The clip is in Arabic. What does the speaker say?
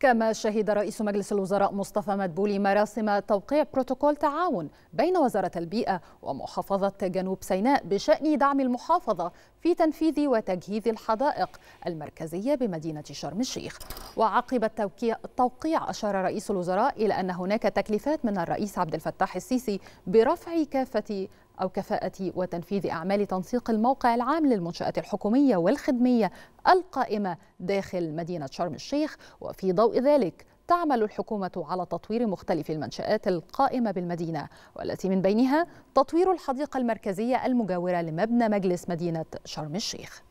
كما شهد رئيس مجلس الوزراء مصطفى مدبولي مراسم توقيع بروتوكول تعاون بين وزارة البيئة ومحافظة جنوب سيناء بشأن دعم المحافظة في تنفيذ وتجهيز الحدائق المركزية بمدينة شرم الشيخ وعقب التوقيع أشار رئيس الوزراء إلى أن هناك تكليفات من الرئيس عبد الفتاح السيسي برفع كافة أو كفاءة وتنفيذ أعمال تنسيق الموقع العام للمنشآت الحكومية والخدمية القائمة داخل مدينة شرم الشيخ وفي ضوء ذلك تعمل الحكومة على تطوير مختلف المنشآت القائمة بالمدينة والتي من بينها تطوير الحديقة المركزية المجاورة لمبنى مجلس مدينة شرم الشيخ